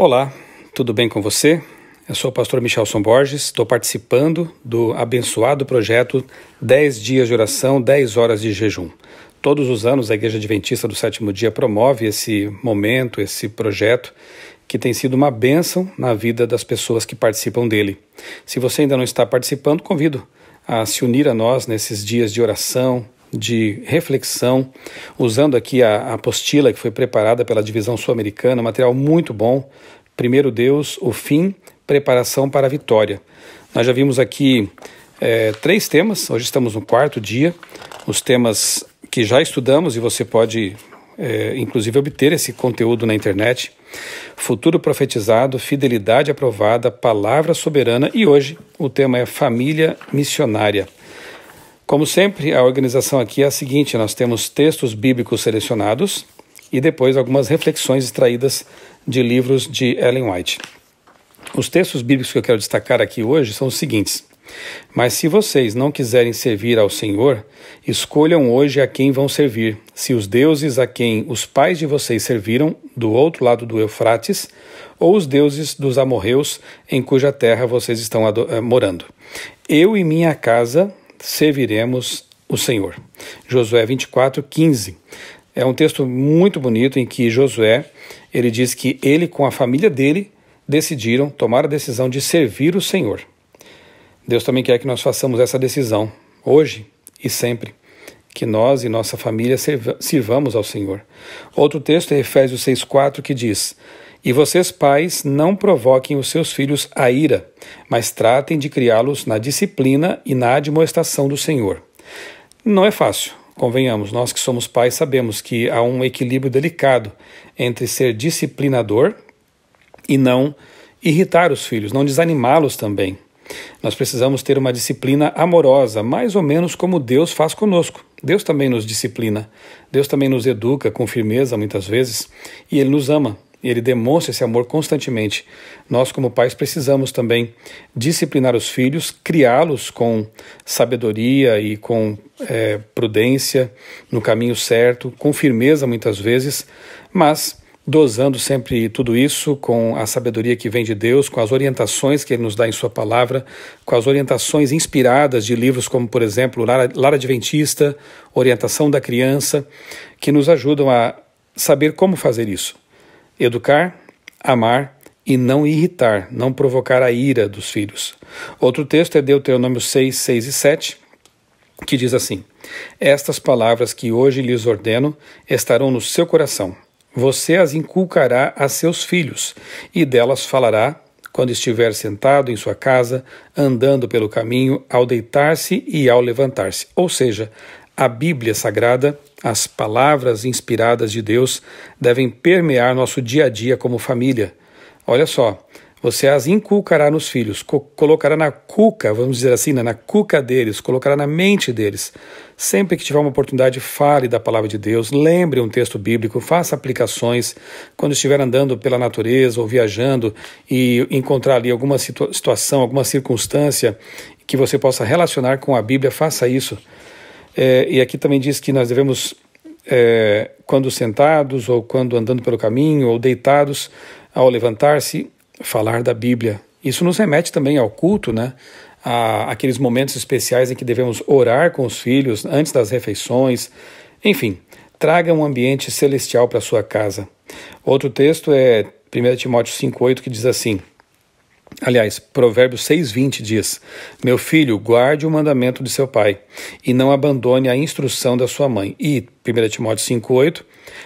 Olá, tudo bem com você? Eu sou o pastor Michelson Borges, estou participando do abençoado projeto 10 dias de oração, 10 horas de jejum. Todos os anos a Igreja Adventista do Sétimo Dia promove esse momento, esse projeto, que tem sido uma bênção na vida das pessoas que participam dele. Se você ainda não está participando, convido a se unir a nós nesses dias de oração, de reflexão, usando aqui a, apostila que foi preparada pela divisão sul-americana, um material muito bom. Primeiro Deus, o fim, preparação para a vitória. Nós já vimos aqui é, três temas, hoje estamos no quarto dia, os temas que já estudamos e você pode, é, inclusive, obter esse conteúdo na internet. Futuro profetizado, fidelidade aprovada, palavra soberana e hoje o tema é família missionária. Como sempre, a organização aqui é a seguinte: nós temos textos bíblicos selecionados e depois algumas reflexões extraídas de livros de Ellen White. Os textos bíblicos que eu quero destacar aqui hoje são os seguintes: Mas se vocês não quiserem servir ao Senhor, escolham hoje a quem vão servir, se os deuses a quem os pais de vocês serviram do outro lado do Eufrates, ou os deuses dos amorreus em cuja terra vocês estão eh, morando. Eu e minha casa serviremos o Senhor. Josué 24, 15. É um texto muito bonito em que Josué, ele diz que ele com a família dele decidiram tomar a decisão de servir o Senhor. Deus também quer que nós façamos essa decisão hoje e sempre, que nós e nossa família sirvamos ao Senhor. Outro texto é Efésios 6:4 que diz: e vocês, pais, não provoquem os seus filhos à ira, mas tratem de criá-los na disciplina e na admoestação do Senhor. Não é fácil, convenhamos, nós que somos pais sabemos que há um equilíbrio delicado entre ser disciplinador e não irritar os filhos, não desanimá-los também. Nós precisamos ter uma disciplina amorosa, mais ou menos como Deus faz conosco. Deus também nos disciplina, Deus também nos educa com firmeza muitas vezes e Ele nos ama ele demonstra esse amor constantemente. Nós, como pais, precisamos também disciplinar os filhos, criá-los com sabedoria e com é, prudência, no caminho certo, com firmeza muitas vezes, mas dosando sempre tudo isso com a sabedoria que vem de Deus, com as orientações que Ele nos dá em Sua palavra, com as orientações inspiradas de livros como, por exemplo, Lara, Lara Adventista, Orientação da Criança, que nos ajudam a saber como fazer isso. Educar, amar e não irritar, não provocar a ira dos filhos. Outro texto é Deuteronômio 6, 6 e 7, que diz assim: Estas palavras que hoje lhes ordeno estarão no seu coração. Você as inculcará a seus filhos, e delas falará quando estiver sentado em sua casa, andando pelo caminho, ao deitar-se e ao levantar-se. Ou seja, a Bíblia Sagrada, as palavras inspiradas de Deus, devem permear nosso dia a dia como família. Olha só, você as inculcará nos filhos, co colocará na cuca, vamos dizer assim, né, na cuca deles, colocará na mente deles. Sempre que tiver uma oportunidade, fale da palavra de Deus, lembre um texto bíblico, faça aplicações. Quando estiver andando pela natureza ou viajando e encontrar ali alguma situa situação, alguma circunstância que você possa relacionar com a Bíblia, faça isso. É, e aqui também diz que nós devemos, é, quando sentados, ou quando andando pelo caminho, ou deitados, ao levantar-se, falar da Bíblia. Isso nos remete também ao culto, né? A, aqueles momentos especiais em que devemos orar com os filhos antes das refeições. Enfim, traga um ambiente celestial para sua casa. Outro texto é 1 Timóteo 5,8 que diz assim: Aliás, Provérbios 6,20 diz: Meu filho, guarde o mandamento de seu pai, e não abandone a instrução da sua mãe. E 1 Timóteo 5,8: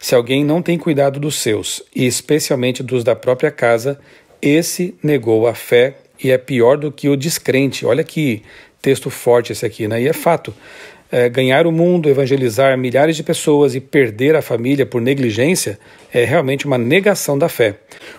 Se alguém não tem cuidado dos seus, e especialmente dos da própria casa, esse negou a fé e é pior do que o descrente. Olha que texto forte esse aqui, né? E é fato é, ganhar o mundo, evangelizar milhares de pessoas e perder a família por negligência é realmente uma negação da fé.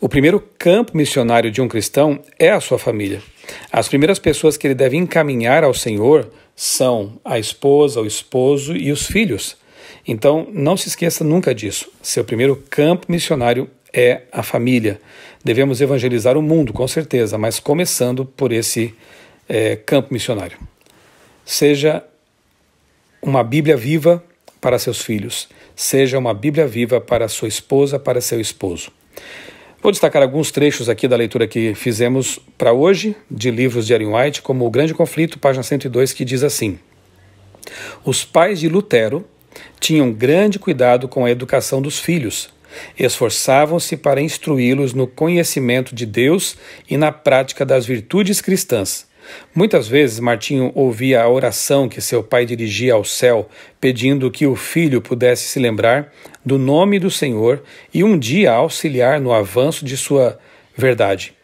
O primeiro campo missionário de um cristão é a sua família. As primeiras pessoas que ele deve encaminhar ao Senhor são a esposa, o esposo e os filhos. Então, não se esqueça nunca disso. Seu primeiro campo missionário é a família. Devemos evangelizar o mundo, com certeza, mas começando por esse é, campo missionário. Seja uma Bíblia viva para seus filhos, seja uma Bíblia viva para sua esposa, para seu esposo. Vou destacar alguns trechos aqui da leitura que fizemos para hoje, de livros de Ellen White, como O Grande Conflito, página 102, que diz assim: Os pais de Lutero tinham grande cuidado com a educação dos filhos, esforçavam-se para instruí-los no conhecimento de Deus e na prática das virtudes cristãs. Muitas vezes Martinho ouvia a oração que seu pai dirigia ao céu, pedindo que o filho pudesse se lembrar do nome do Senhor e um dia auxiliar no avanço de sua verdade.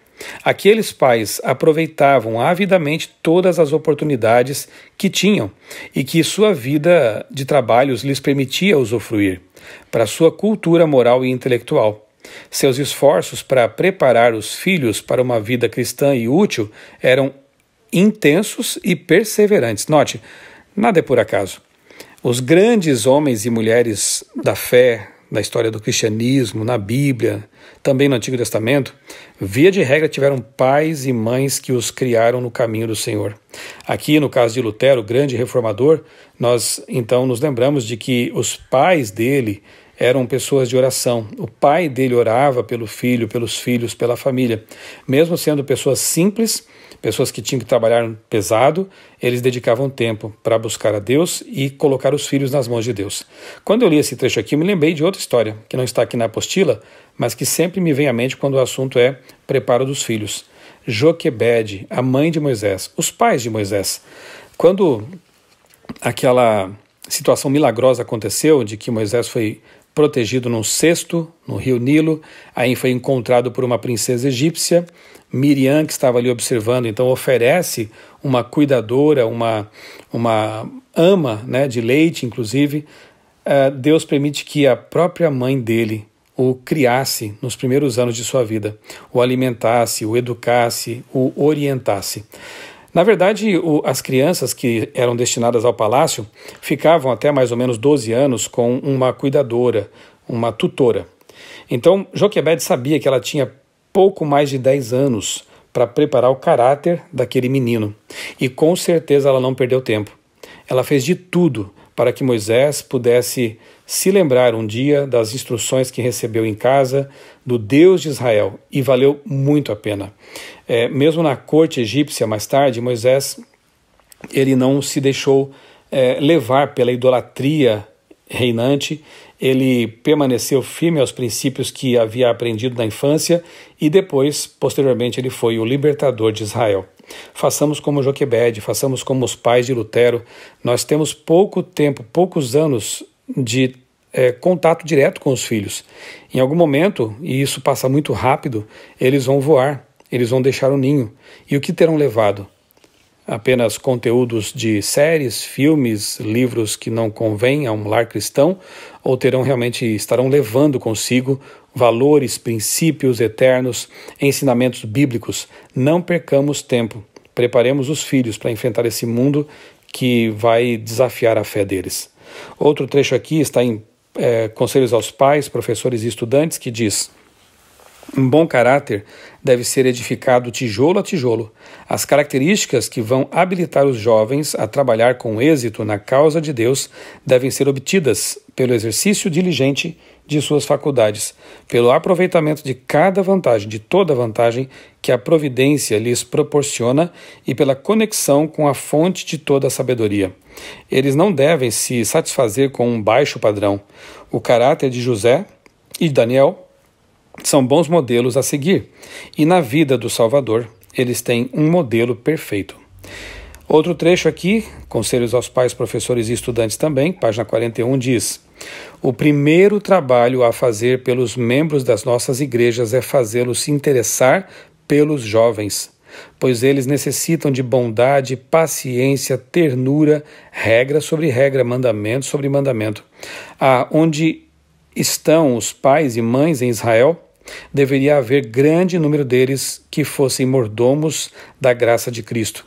Aqueles pais aproveitavam avidamente todas as oportunidades que tinham e que sua vida de trabalhos lhes permitia usufruir, para sua cultura moral e intelectual. Seus esforços para preparar os filhos para uma vida cristã e útil eram intensos e perseverantes. Note, nada é por acaso. Os grandes homens e mulheres da fé, da história do cristianismo, na Bíblia, também no Antigo Testamento, via de regra tiveram pais e mães que os criaram no caminho do Senhor. Aqui, no caso de Lutero, o grande reformador, nós então nos lembramos de que os pais dele eram pessoas de oração. O pai dele orava pelo filho, pelos filhos, pela família. Mesmo sendo pessoas simples, pessoas que tinham que trabalhar pesado, eles dedicavam tempo para buscar a Deus e colocar os filhos nas mãos de Deus. Quando eu li esse trecho aqui, me lembrei de outra história, que não está aqui na apostila, mas que sempre me vem à mente quando o assunto é preparo dos filhos. Joquebede, a mãe de Moisés, os pais de Moisés. Quando aquela situação milagrosa aconteceu de que Moisés foi protegido num cesto no rio Nilo. Aí foi encontrado por uma princesa egípcia. Miriam, que estava ali observando, então oferece uma cuidadora, uma, uma ama né, de leite, inclusive. Uh, Deus permite que a própria mãe dele o criasse nos primeiros anos de sua vida, o alimentasse, o educasse, o orientasse. Na verdade, o, as crianças que eram destinadas ao palácio ficavam até mais ou menos 12 anos com uma cuidadora, uma tutora. Então, Joquebede sabia que ela tinha pouco mais de 10 anos para preparar o caráter daquele menino, e com certeza ela não perdeu tempo. Ela fez de tudo para que Moisés pudesse se lembrar um dia das instruções que recebeu em casa do Deus de Israel e valeu muito a pena. É, mesmo na corte egípcia mais tarde, Moisés ele não se deixou é, levar pela idolatria reinante, ele permaneceu firme aos princípios que havia aprendido na infância e depois, posteriormente, ele foi o libertador de Israel. Façamos como Joquebed, façamos como os pais de Lutero. Nós temos pouco tempo, poucos anos de é, contato direto com os filhos. Em algum momento, e isso passa muito rápido, eles vão voar, eles vão deixar o ninho. E o que terão levado? Apenas conteúdos de séries, filmes, livros que não convêm a um lar cristão, ou terão realmente estarão levando consigo valores, princípios eternos, ensinamentos bíblicos. Não percamos tempo. Preparemos os filhos para enfrentar esse mundo que vai desafiar a fé deles. Outro trecho aqui está em é, Conselhos aos Pais, Professores e Estudantes, que diz: um bom caráter deve ser edificado tijolo a tijolo. As características que vão habilitar os jovens a trabalhar com êxito na causa de Deus devem ser obtidas pelo exercício diligente de suas faculdades, pelo aproveitamento de cada vantagem, de toda vantagem que a providência lhes proporciona e pela conexão com a fonte de toda a sabedoria. Eles não devem se satisfazer com um baixo padrão. O caráter de José e Daniel são bons modelos a seguir, e na vida do Salvador eles têm um modelo perfeito. Outro trecho aqui, conselhos aos pais, professores e estudantes também, página 41, diz: o primeiro trabalho a fazer pelos membros das nossas igrejas é fazê-los se interessar pelos jovens, pois eles necessitam de bondade, paciência, ternura, regra sobre regra, mandamento sobre mandamento. Ah, onde estão os pais e mães em Israel, deveria haver grande número deles que fossem mordomos da graça de Cristo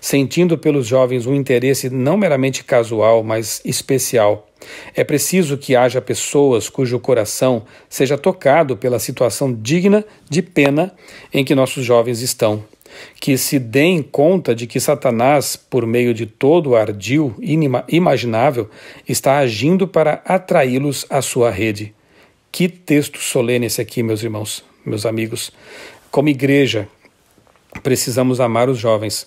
sentindo pelos jovens um interesse não meramente casual, mas especial. É preciso que haja pessoas cujo coração seja tocado pela situação digna de pena em que nossos jovens estão que se deem conta de que Satanás, por meio de todo o ardil imaginável, está agindo para atraí-los à sua rede. Que texto solene esse aqui, meus irmãos, meus amigos. Como igreja, precisamos amar os jovens,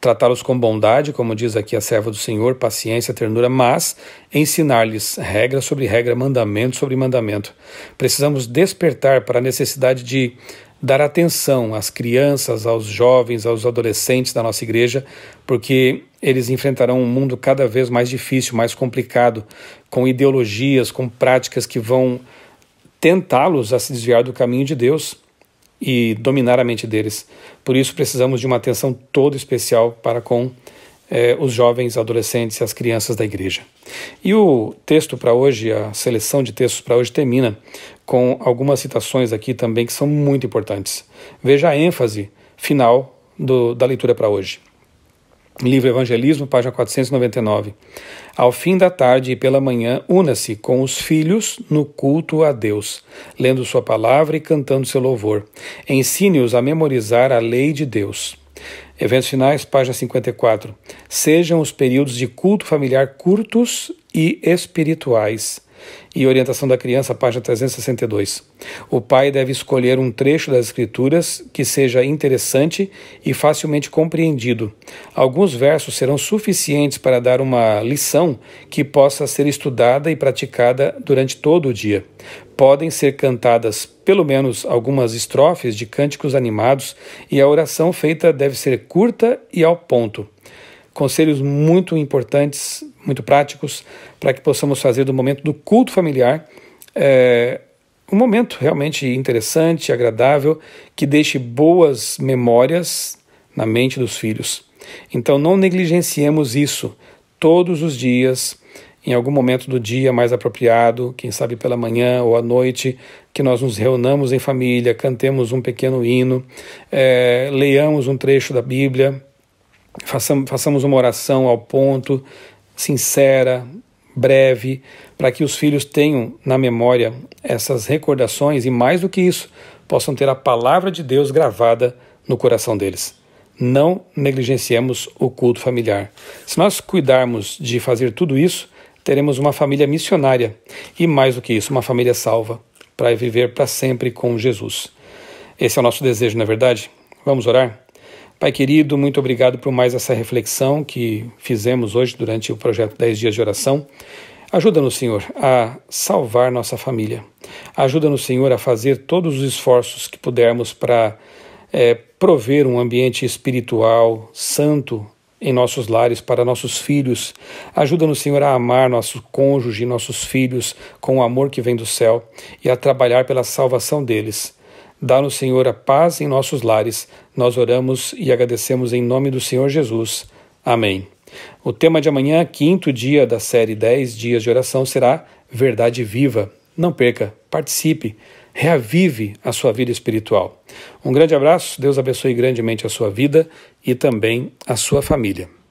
Tratá-los com bondade, como diz aqui a serva do Senhor, paciência, ternura, mas ensinar-lhes regra sobre regra, mandamento sobre mandamento. Precisamos despertar para a necessidade de dar atenção às crianças, aos jovens, aos adolescentes da nossa igreja, porque eles enfrentarão um mundo cada vez mais difícil, mais complicado, com ideologias, com práticas que vão tentá-los a se desviar do caminho de Deus e dominar a mente deles. Por isso, precisamos de uma atenção toda especial para com é, os jovens, adolescentes e as crianças da igreja. E o texto para hoje, a seleção de textos para hoje, termina com algumas citações aqui também que são muito importantes. Veja a ênfase final do, da leitura para hoje. Livro Evangelismo, página 499. Ao fim da tarde e pela manhã, una-se com os filhos no culto a Deus, lendo Sua palavra e cantando seu louvor. Ensine-os a memorizar a lei de Deus. Eventos finais, página 54. Sejam os períodos de culto familiar curtos e espirituais e Orientação da Criança, página 362. O pai deve escolher um trecho das Escrituras que seja interessante e facilmente compreendido. Alguns versos serão suficientes para dar uma lição que possa ser estudada e praticada durante todo o dia. Podem ser cantadas pelo menos algumas estrofes de cânticos animados e a oração feita deve ser curta e ao ponto conselhos muito importantes, muito práticos, para que possamos fazer do momento do culto familiar é, um momento realmente interessante, agradável, que deixe boas memórias na mente dos filhos. Então não negligenciemos isso todos os dias, em algum momento do dia mais apropriado, quem sabe pela manhã ou à noite, que nós nos reunamos em família, cantemos um pequeno hino, é, leiamos um trecho da Bíblia façamos, façamos uma oração ao ponto, sincera, breve, para que os filhos tenham na memória essas recordações e, mais do que isso, possam ter a palavra de Deus gravada no coração deles. Não negligenciemos o culto familiar. Se nós cuidarmos de fazer tudo isso, teremos uma família missionária e, mais do que isso, uma família salva para viver para sempre com Jesus. Esse é o nosso desejo, na é verdade? Vamos orar? Pai querido, muito obrigado por mais essa reflexão que fizemos hoje durante o projeto 10 Dias de Oração. Ajuda-nos, Senhor, a salvar nossa família. Ajuda-nos, Senhor, a fazer todos os esforços que pudermos para é, prover um ambiente espiritual, santo, em nossos lares, para nossos filhos. Ajuda-nos, Senhor, a amar nosso cônjuge e nossos filhos com o amor que vem do céu e a trabalhar pela salvação deles. Dá-nos, Senhor, a paz em nossos lares. Nós oramos e agradecemos em nome do Senhor Jesus. Amém. O tema de amanhã, quinto dia da série 10 Dias de Oração, será Verdade Viva. Não perca, participe, reavive a sua vida espiritual. Um grande abraço, Deus abençoe grandemente a sua vida e também a sua família.